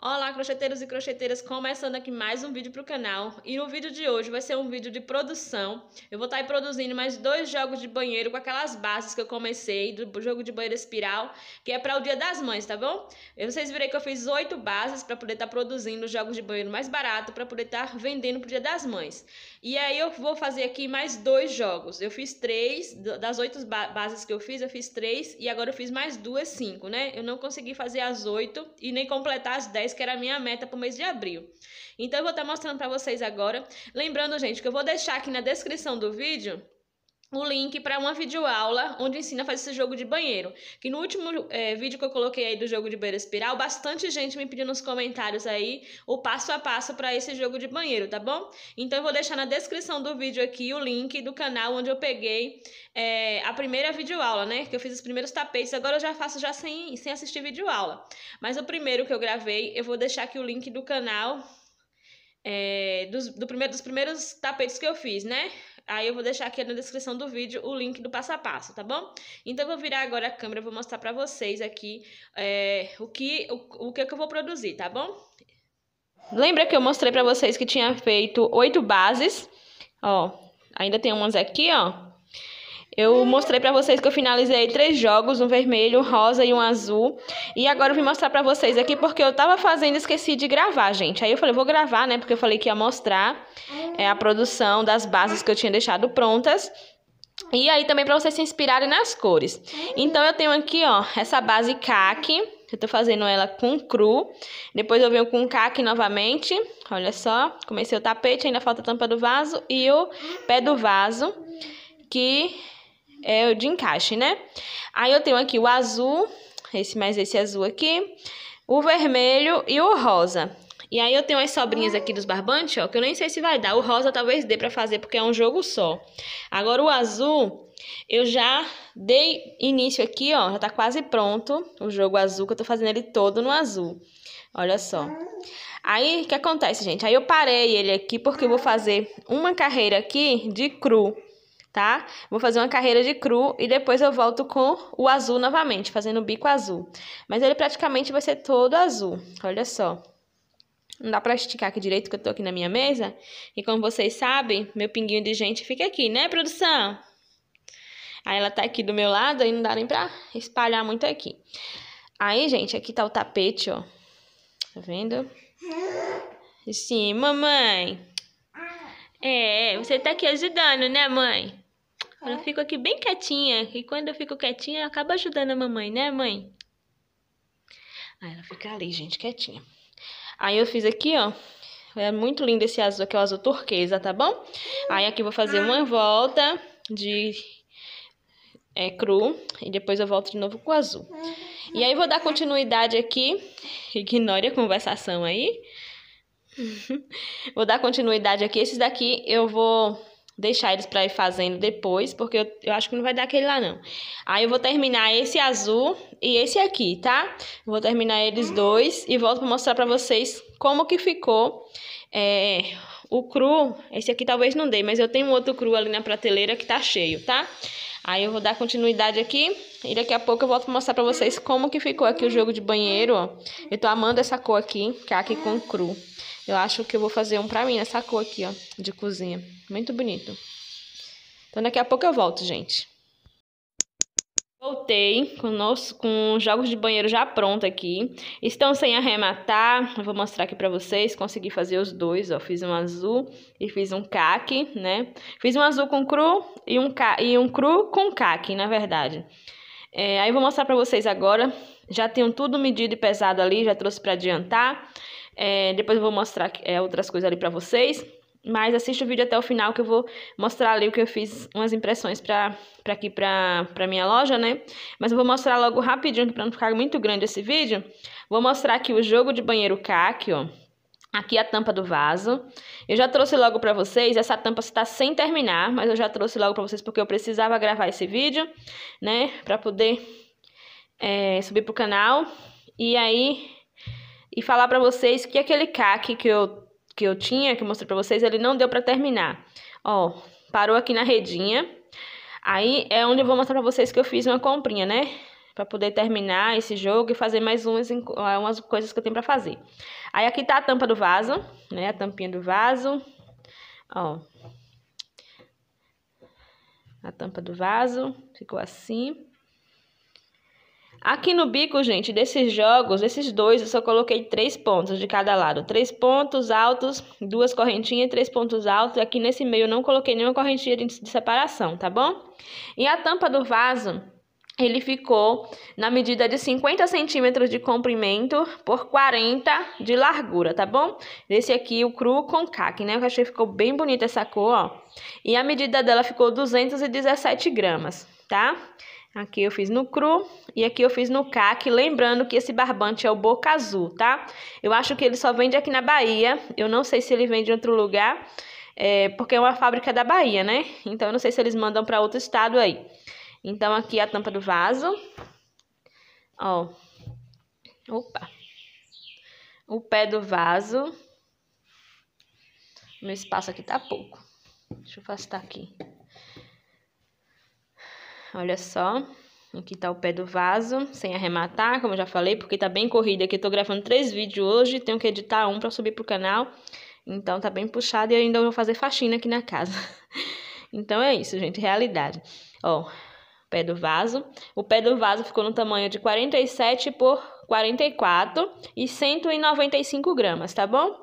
Olá, crocheteiros e crocheteiras, começando aqui mais um vídeo para o canal. E no vídeo de hoje vai ser um vídeo de produção. Eu vou estar tá produzindo mais dois jogos de banheiro com aquelas bases que eu comecei, do jogo de banheiro espiral, que é para o Dia das Mães, tá bom? E vocês viram que eu fiz oito bases para poder estar tá produzindo jogos de banheiro mais barato, para poder estar tá vendendo para o Dia das Mães. E aí eu vou fazer aqui mais dois jogos. Eu fiz três, das oito bases que eu fiz, eu fiz três e agora eu fiz mais duas, cinco, né? Eu não consegui fazer as oito e nem completar as dez, que era a minha meta pro mês de abril. Então eu vou estar tá mostrando para vocês agora. Lembrando, gente, que eu vou deixar aqui na descrição do vídeo o link para uma videoaula onde ensina a fazer esse jogo de banheiro. Que no último é, vídeo que eu coloquei aí do jogo de banheiro espiral, bastante gente me pediu nos comentários aí o passo a passo para esse jogo de banheiro, tá bom? Então eu vou deixar na descrição do vídeo aqui o link do canal onde eu peguei é, a primeira videoaula, né? Que eu fiz os primeiros tapetes, agora eu já faço já sem, sem assistir videoaula. Mas o primeiro que eu gravei, eu vou deixar aqui o link do canal é, dos, do primeiro, dos primeiros tapetes que eu fiz, né? Aí eu vou deixar aqui na descrição do vídeo o link do passo a passo, tá bom? Então eu vou virar agora a câmera, vou mostrar pra vocês aqui é, o, que, o, o que, é que eu vou produzir, tá bom? Lembra que eu mostrei pra vocês que tinha feito oito bases? Ó, ainda tem umas aqui, ó. Eu mostrei para vocês que eu finalizei três jogos, um vermelho, um rosa e um azul. E agora eu vim mostrar para vocês aqui porque eu tava fazendo e esqueci de gravar, gente. Aí eu falei, vou gravar, né, porque eu falei que ia mostrar é, a produção das bases que eu tinha deixado prontas. E aí também para vocês se inspirarem nas cores. Então eu tenho aqui, ó, essa base caque. Eu tô fazendo ela com cru. Depois eu venho com caque novamente. Olha só, comecei o tapete, ainda falta a tampa do vaso e o pé do vaso. Que é o de encaixe, né? Aí eu tenho aqui o azul, esse mais esse azul aqui, o vermelho e o rosa. E aí eu tenho as sobrinhas aqui dos barbantes, ó, que eu nem sei se vai dar. O rosa talvez dê pra fazer, porque é um jogo só. Agora o azul, eu já dei início aqui, ó, já tá quase pronto o jogo azul, que eu tô fazendo ele todo no azul. Olha só. Aí, o que acontece, gente? Aí eu parei ele aqui, porque eu vou fazer uma carreira aqui de cru tá? Vou fazer uma carreira de cru e depois eu volto com o azul novamente, fazendo o bico azul. Mas ele praticamente vai ser todo azul, olha só. Não dá pra esticar aqui direito que eu tô aqui na minha mesa. E como vocês sabem, meu pinguinho de gente fica aqui, né, produção? Aí ela tá aqui do meu lado, aí não dá nem pra espalhar muito aqui. Aí, gente, aqui tá o tapete, ó. Tá vendo? Sim, mamãe. É, você tá aqui ajudando, né, mãe? Eu fico aqui bem quietinha. E quando eu fico quietinha, acaba ajudando a mamãe, né, mãe? Aí ela fica ali, gente, quietinha. Aí eu fiz aqui, ó. É muito lindo esse azul aqui, é o azul turquesa, tá bom? Aí aqui eu vou fazer uma ah. volta de é, cru. E depois eu volto de novo com o azul. Uhum. E aí vou dar continuidade aqui. Ignore a conversação aí. vou dar continuidade aqui. Esses daqui eu vou deixar eles para ir fazendo depois, porque eu, eu, acho que não vai dar aquele lá não. Aí eu vou terminar esse azul e esse aqui, tá? Eu vou terminar eles dois e volto para mostrar para vocês como que ficou é, o cru. Esse aqui talvez não dê, mas eu tenho um outro cru ali na prateleira que tá cheio, tá? Aí eu vou dar continuidade aqui e daqui a pouco eu volto pra mostrar pra vocês como que ficou aqui o jogo de banheiro, ó. Eu tô amando essa cor aqui, que é aqui com cru. Eu acho que eu vou fazer um pra mim nessa cor aqui, ó, de cozinha. Muito bonito. Então daqui a pouco eu volto, gente. Voltei com, nosso, com jogos de banheiro já pronto aqui. Estão sem arrematar. Eu vou mostrar aqui pra vocês. Consegui fazer os dois, ó. Fiz um azul e fiz um caque, né? Fiz um azul com cru e um, ca... e um cru com caque, na verdade. É, aí vou mostrar pra vocês agora. Já tenho tudo medido e pesado ali. Já trouxe pra adiantar. É, depois eu vou mostrar é, outras coisas ali para vocês. Mas assista o vídeo até o final que eu vou mostrar ali o que eu fiz, umas impressões pra, pra aqui, pra, pra minha loja, né? Mas eu vou mostrar logo rapidinho, pra não ficar muito grande esse vídeo. Vou mostrar aqui o jogo de banheiro CAC, ó. Aqui a tampa do vaso. Eu já trouxe logo para vocês, essa tampa está sem terminar, mas eu já trouxe logo para vocês porque eu precisava gravar esse vídeo, né? Pra poder é, subir pro canal. E aí, e falar para vocês que aquele CAC que eu, que eu tinha, que eu mostrei para vocês, ele não deu para terminar. Ó, parou aqui na redinha. Aí é onde eu vou mostrar para vocês que eu fiz uma comprinha, né? Pra poder terminar esse jogo e fazer mais umas, eh, umas coisas que eu tenho pra fazer. Aí aqui tá a tampa do vaso, né? A tampinha do vaso. Ó. A tampa do vaso. Ficou assim. Aqui no bico, gente, desses jogos, esses dois, eu só coloquei três pontos de cada lado. Três pontos altos, duas correntinhas, três pontos altos. Aqui nesse meio eu não coloquei nenhuma correntinha de, de separação, tá bom? E a tampa do vaso, ele ficou na medida de 50 centímetros de comprimento por 40 de largura, tá bom? Esse aqui, o cru com caque, né? Eu achei que ficou bem bonita essa cor, ó. E a medida dela ficou 217 gramas, tá? Aqui eu fiz no cru e aqui eu fiz no caque, lembrando que esse barbante é o Boca Azul, tá? Eu acho que ele só vende aqui na Bahia, eu não sei se ele vende em outro lugar, é, porque é uma fábrica da Bahia, né? Então eu não sei se eles mandam para outro estado aí. Então aqui é a tampa do vaso, ó, opa, o pé do vaso, meu espaço aqui tá pouco, deixa eu afastar aqui. Olha só. Aqui tá o pé do vaso, sem arrematar, como eu já falei, porque tá bem corrida aqui. Eu tô gravando três vídeos hoje, tenho que editar um pra subir pro canal. Então tá bem puxado e ainda vou fazer faxina aqui na casa. então é isso, gente, realidade. Ó, pé do vaso. O pé do vaso ficou no tamanho de 47 por 44 e 195 gramas, tá bom?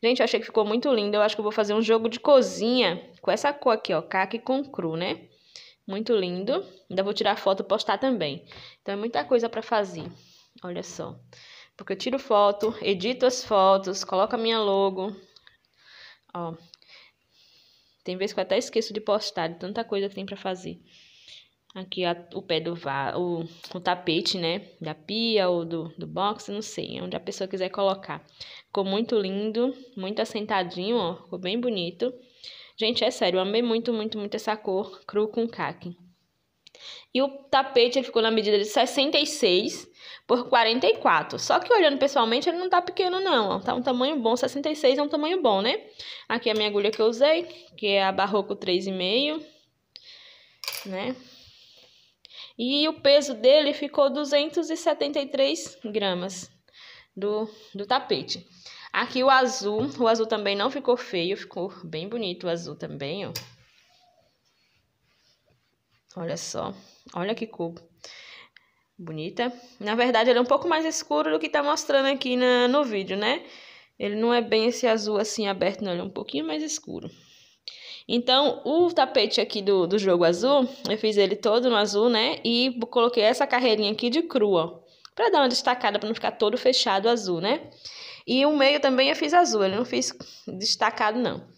Gente, eu achei que ficou muito lindo. Eu acho que eu vou fazer um jogo de cozinha com essa cor aqui, ó, caque com cru, né? Muito lindo. Ainda vou tirar foto e postar também. Então é muita coisa para fazer. Olha só. Porque eu tiro foto, edito as fotos, coloco a minha logo. Ó. Tem vezes que eu até esqueço de postar, de tanta coisa que tem para fazer. Aqui a, o pé do o, o tapete, né? Da pia ou do, do box, não sei. É onde a pessoa quiser colocar. Ficou muito lindo, muito assentadinho, ó. Ficou bem bonito. Gente, é sério, eu amei muito, muito, muito essa cor cru com caqui. E o tapete ele ficou na medida de 66 por 44. Só que olhando pessoalmente, ele não tá pequeno, não. Tá um tamanho bom. 66 é um tamanho bom, né? Aqui é a minha agulha que eu usei, que é a Barroco 3,5, né? E o peso dele ficou 273 gramas do, do tapete. Aqui o azul, o azul também não ficou feio, ficou bem bonito o azul também, ó. Olha só, olha que cor bonita. Na verdade, ele é um pouco mais escuro do que tá mostrando aqui na, no vídeo, né? Ele não é bem esse azul assim aberto, não, ele é um pouquinho mais escuro. Então, o tapete aqui do, do jogo azul, eu fiz ele todo no azul, né? E coloquei essa carreirinha aqui de crua, ó. Pra dar uma destacada, pra não ficar todo fechado azul, né? E o meio também eu fiz azul, ele não fiz destacado não.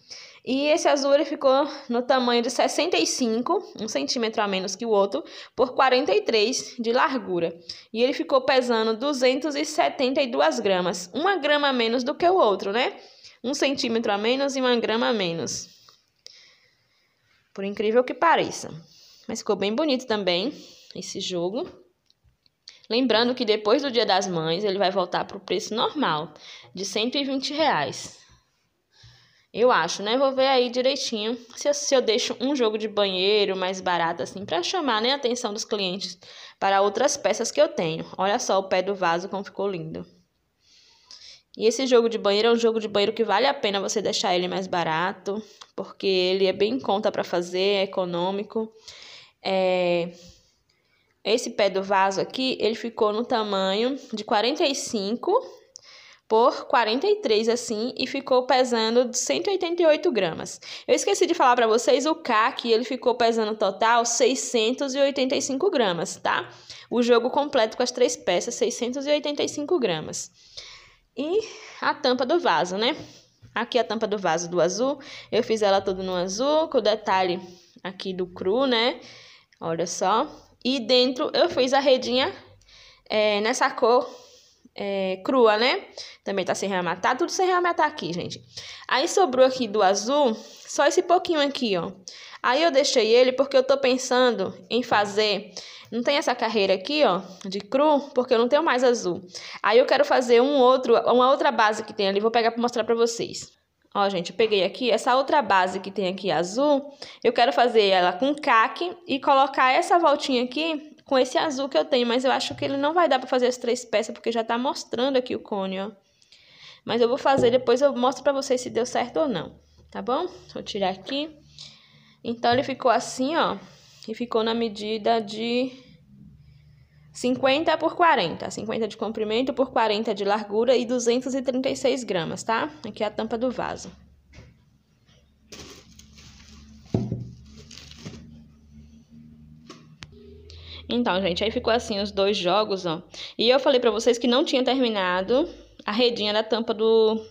E esse azul ele ficou no tamanho de 65, um centímetro a menos que o outro, por 43 de largura. E ele ficou pesando 272 gramas, uma grama a menos do que o outro, né? Um centímetro a menos e uma grama a menos. Por incrível que pareça. Mas ficou bem bonito também esse jogo. Lembrando que depois do Dia das Mães, ele vai voltar para o preço normal, de 120. Reais. Eu acho, né? Vou ver aí direitinho se eu, se eu deixo um jogo de banheiro mais barato, assim, para chamar né, a atenção dos clientes para outras peças que eu tenho. Olha só o pé do vaso como ficou lindo. E esse jogo de banheiro é um jogo de banheiro que vale a pena você deixar ele mais barato, porque ele é bem em conta para fazer, é econômico. É, esse pé do vaso aqui, ele ficou no tamanho de 45 por 43 assim e ficou pesando 188 gramas. Eu esqueci de falar para vocês o caque que ele ficou pesando total 685 gramas, tá? O jogo completo com as três peças 685 gramas. E a tampa do vaso, né? Aqui a tampa do vaso do azul, eu fiz ela toda no azul, com o detalhe aqui do cru, né? Olha só, e dentro eu fiz a redinha é, nessa cor é, crua, né? Também tá sem rematar, tá tudo sem rematar aqui, gente. Aí sobrou aqui do azul, só esse pouquinho aqui, ó. Aí eu deixei ele porque eu tô pensando em fazer... Não tem essa carreira aqui, ó, de cru, porque eu não tenho mais azul. Aí eu quero fazer um outro, uma outra base que tem ali, vou pegar pra mostrar pra vocês. Ó, gente, eu peguei aqui essa outra base que tem aqui azul, eu quero fazer ela com caque e colocar essa voltinha aqui com esse azul que eu tenho, mas eu acho que ele não vai dar pra fazer as três peças, porque já tá mostrando aqui o cone, ó. Mas eu vou fazer, depois eu mostro pra vocês se deu certo ou não, tá bom? Vou tirar aqui. Então, ele ficou assim, ó, e ficou na medida de 50 por 40, 50 de comprimento por 40 de largura e 236 gramas, tá? Aqui é a tampa do vaso. Então, gente, aí ficou assim os dois jogos, ó. E eu falei pra vocês que não tinha terminado a redinha da tampa do,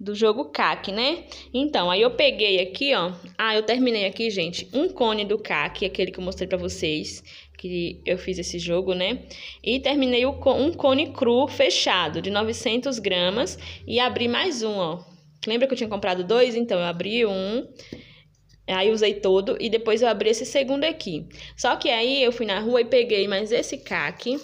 do jogo CAC, né? Então, aí eu peguei aqui, ó. Ah, eu terminei aqui, gente, um cone do CAC, aquele que eu mostrei pra vocês que eu fiz esse jogo, né? E terminei um cone cru fechado de 900 gramas e abri mais um, ó. Lembra que eu tinha comprado dois? Então, eu abri um, aí usei todo e depois eu abri esse segundo aqui. Só que aí eu fui na rua e peguei mais esse caque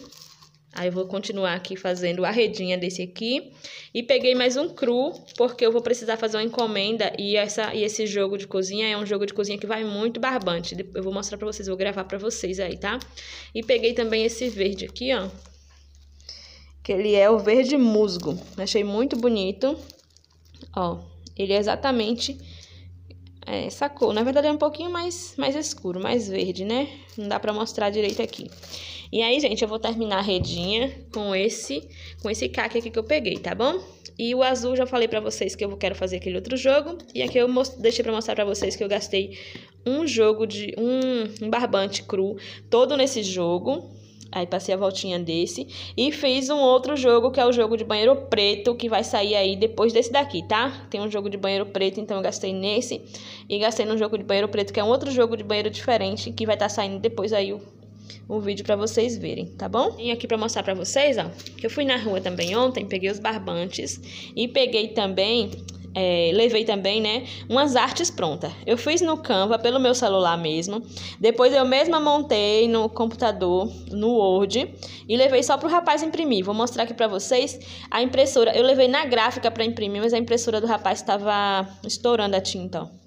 Aí eu vou continuar aqui fazendo a redinha desse aqui. E peguei mais um cru, porque eu vou precisar fazer uma encomenda. E, essa, e esse jogo de cozinha é um jogo de cozinha que vai muito barbante. Eu vou mostrar pra vocês, vou gravar pra vocês aí, tá? E peguei também esse verde aqui, ó. Que ele é o verde musgo. Achei muito bonito. Ó, ele é exatamente é, essa cor. Na verdade, é um pouquinho mais, mais escuro, mais verde, né? Não dá pra mostrar direito aqui. E aí, gente, eu vou terminar a redinha com esse, com esse caque aqui que eu peguei, tá bom? E o azul, já falei pra vocês que eu quero fazer aquele outro jogo. E aqui eu deixei pra mostrar pra vocês que eu gastei um jogo de... um, um barbante cru todo nesse jogo, Aí passei a voltinha desse. E fiz um outro jogo, que é o jogo de banheiro preto, que vai sair aí depois desse daqui, tá? Tem um jogo de banheiro preto, então eu gastei nesse. E gastei no jogo de banheiro preto, que é um outro jogo de banheiro diferente, que vai estar tá saindo depois aí o, o vídeo pra vocês verem, tá bom? Vim aqui pra mostrar pra vocês, ó, que eu fui na rua também ontem, peguei os barbantes. E peguei também é, levei também, né, umas artes prontas. Eu fiz no Canva pelo meu celular mesmo. Depois eu mesma montei no computador, no Word, e levei só pro rapaz imprimir. Vou mostrar aqui para vocês a impressora. Eu levei na gráfica para imprimir, mas a impressora do rapaz estava estourando a tinta, ó.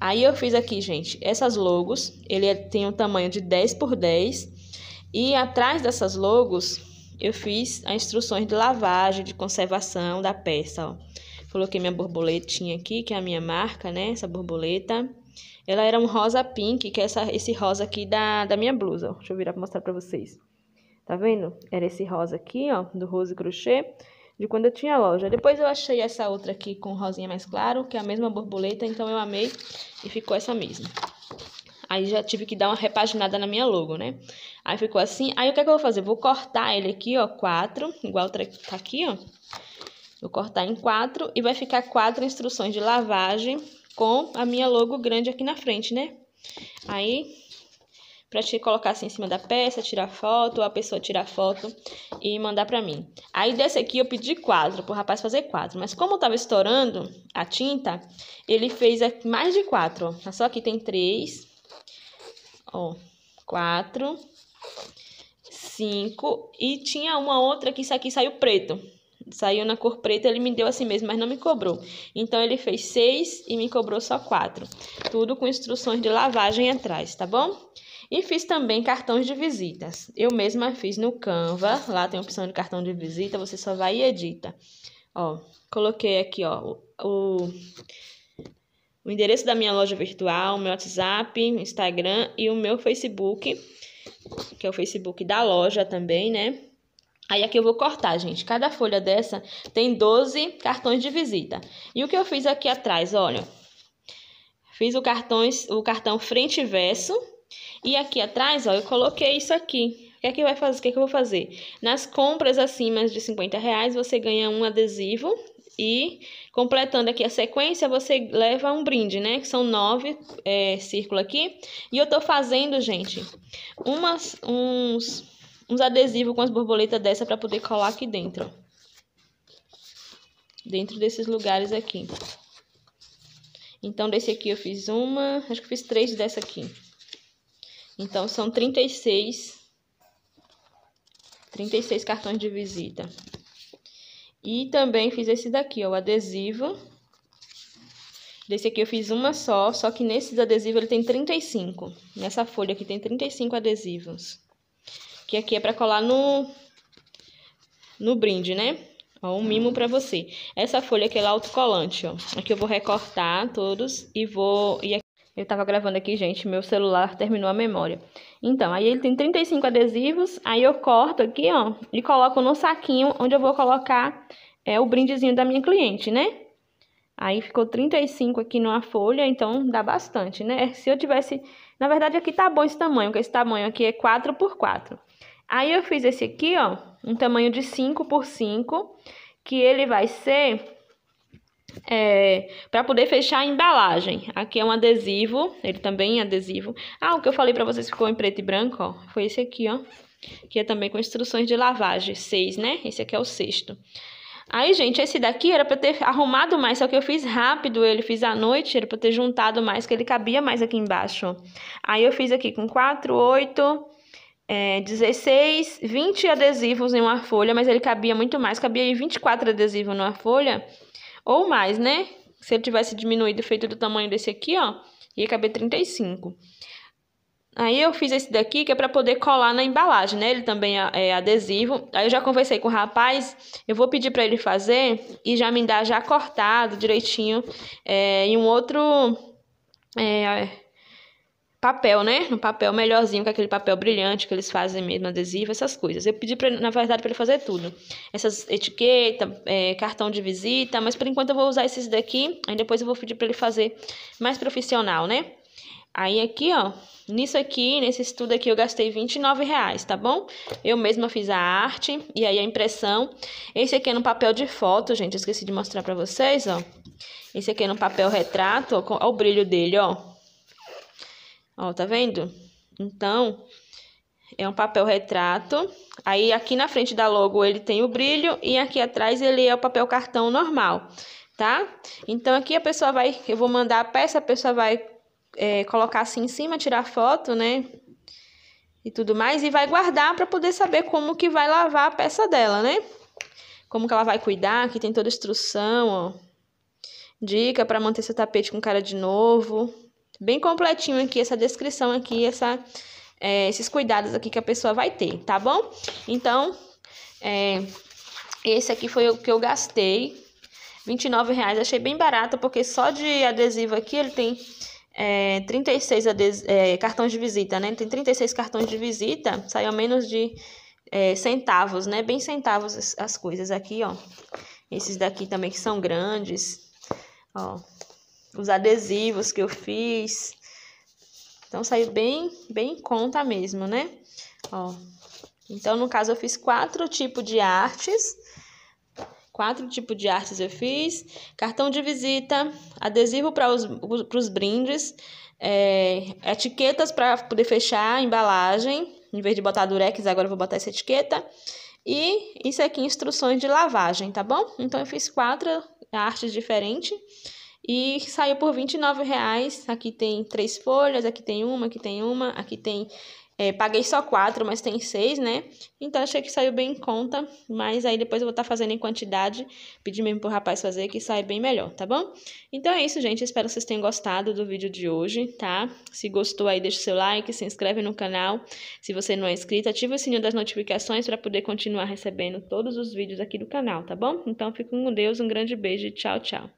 Aí eu fiz aqui, gente, essas logos. Ele é, tem um tamanho de 10 por 10. E atrás dessas logos, eu fiz as instruções de lavagem, de conservação da peça, ó. Coloquei minha borboletinha aqui, que é a minha marca, né? Essa borboleta. Ela era um rosa pink, que é essa, esse rosa aqui da, da minha blusa. Deixa eu virar pra mostrar pra vocês. Tá vendo? Era esse rosa aqui, ó, do Rose Crochê, de quando eu tinha loja. Depois eu achei essa outra aqui com rosinha mais claro, que é a mesma borboleta, então eu amei e ficou essa mesma. Aí já tive que dar uma repaginada na minha logo, né? Aí ficou assim. Aí o que é que eu vou fazer? Vou cortar ele aqui, ó, quatro, igual tá aqui, ó. Vou cortar em quatro e vai ficar quatro instruções de lavagem com a minha logo grande aqui na frente, né? Aí, pra te colocar assim em cima da peça, tirar foto, ou a pessoa tirar foto e mandar pra mim. Aí, desse aqui eu pedi quatro, pro rapaz fazer quatro. Mas como eu tava estourando a tinta, ele fez mais de quatro, ó. Só que tem três, ó, quatro, cinco. E tinha uma outra que isso aqui saiu preto saiu na cor preta, ele me deu assim mesmo, mas não me cobrou. Então, ele fez seis e me cobrou só quatro. Tudo com instruções de lavagem atrás, tá bom? E fiz também cartões de visitas. Eu mesma fiz no Canva, lá tem a opção de cartão de visita, você só vai e edita. Ó, coloquei aqui, ó, o, o endereço da minha loja virtual, meu WhatsApp, Instagram e o meu Facebook, que é o Facebook da loja também, né? Aí aqui eu vou cortar, gente. Cada folha dessa tem 12 cartões de visita. E o que eu fiz aqui atrás, olha. Fiz o, cartões, o cartão frente e verso. E aqui atrás, ó, eu coloquei isso aqui. O que é que vai fazer? O que é que eu vou fazer? Nas compras acima de 50 reais, você ganha um adesivo. E completando aqui a sequência, você leva um brinde, né? Que são nove é, círculos aqui. E eu tô fazendo, gente, umas, uns uns adesivos com as borboletas dessa para poder colar aqui dentro. Dentro desses lugares aqui. Então, desse aqui eu fiz uma, acho que fiz três dessa aqui. Então, são 36, 36 cartões de visita. E também fiz esse daqui, ó, o adesivo. Desse aqui eu fiz uma só, só que nesses adesivos ele tem 35. Nessa folha aqui tem 35 adesivos. Que aqui é para colar no, no brinde, né? Ó, um mimo para você. Essa folha aqui é autocolante, ó. Aqui eu vou recortar todos e vou... E aqui... Eu tava gravando aqui, gente, meu celular terminou a memória. Então, aí ele tem 35 adesivos, aí eu corto aqui, ó, e coloco no saquinho onde eu vou colocar é, o brindezinho da minha cliente, né? Aí ficou 35 aqui numa folha, então dá bastante, né? Se eu tivesse... Na verdade, aqui tá bom esse tamanho, porque esse tamanho aqui é 4 por 4. Aí eu fiz esse aqui, ó, um tamanho de 5 por 5, que ele vai ser é, para poder fechar a embalagem. Aqui é um adesivo, ele também é adesivo. Ah, o que eu falei para vocês ficou em preto e branco, ó, foi esse aqui, ó, que é também com instruções de lavagem, 6, né? Esse aqui é o sexto. Aí, gente, esse daqui era para ter arrumado mais, só que eu fiz rápido ele, fiz à noite, era para ter juntado mais, que ele cabia mais aqui embaixo. Aí eu fiz aqui com 4, 8, é, 16, 20 adesivos em uma folha, mas ele cabia muito mais, cabia aí 24 adesivos numa folha, ou mais, né? Se ele tivesse diminuído, feito do tamanho desse aqui, ó, ia caber 35. Aí eu fiz esse daqui que é para poder colar na embalagem, né? Ele também é, é adesivo. Aí eu já conversei com o rapaz, eu vou pedir para ele fazer e já me dar já cortado direitinho é, em um outro é, papel, né? No papel melhorzinho, com aquele papel brilhante que eles fazem mesmo, adesivo, essas coisas. Eu pedi, pra, na verdade, para ele fazer tudo. Essas etiquetas, é, cartão de visita, mas por enquanto eu vou usar esses daqui. Aí depois eu vou pedir para ele fazer mais profissional, né? Aí aqui, ó, nisso aqui, nesse estudo aqui, eu gastei 29 reais, tá bom? Eu mesma fiz a arte e aí a impressão. Esse aqui é no papel de foto, gente, esqueci de mostrar pra vocês, ó. Esse aqui é no papel retrato, ó, ó o brilho dele, ó. Ó, tá vendo? Então, é um papel retrato. Aí aqui na frente da logo ele tem o brilho e aqui atrás ele é o papel cartão normal, tá? Então aqui a pessoa vai, eu vou mandar a peça, a pessoa vai é, colocar assim em cima, tirar foto, né? E tudo mais e vai guardar para poder saber como que vai lavar a peça dela, né? Como que ela vai cuidar, aqui tem toda a instrução, ó. Dica para manter seu tapete com cara de novo bem completinho aqui essa descrição aqui, essa, é, esses cuidados aqui que a pessoa vai ter, tá bom? Então, é, esse aqui foi o que eu gastei, R$29,00, achei bem barato, porque só de adesivo aqui ele tem é, 36 ades é, cartões de visita, né? Tem 36 cartões de visita, saiu menos de é, centavos, né? Bem centavos as, as coisas aqui, ó. Esses daqui também que são grandes, ó os adesivos que eu fiz. Então, saiu bem, bem conta mesmo, né? Ó. Então, no caso, eu fiz quatro tipos de artes. Quatro tipos de artes eu fiz. Cartão de visita, adesivo para os, os brindes, é, etiquetas para poder fechar a embalagem. Em vez de botar durex, agora eu vou botar essa etiqueta. E isso aqui, instruções de lavagem, tá bom? Então, eu fiz quatro artes diferentes. E saiu por R$29,00. Aqui tem três folhas, aqui tem uma, aqui tem uma, aqui tem é, paguei só quatro, mas tem seis, né? Então achei que saiu bem em conta, mas aí depois eu vou estar tá fazendo em quantidade, pedi mesmo pro rapaz fazer que sai bem melhor, tá bom? Então é isso, gente, espero que vocês tenham gostado do vídeo de hoje, tá? Se gostou aí, deixa o seu like, se inscreve no canal, se você não é inscrito, ativa o sininho das notificações para poder continuar recebendo todos os vídeos aqui do canal, tá bom? Então fico com Deus, um grande beijo e tchau, tchau.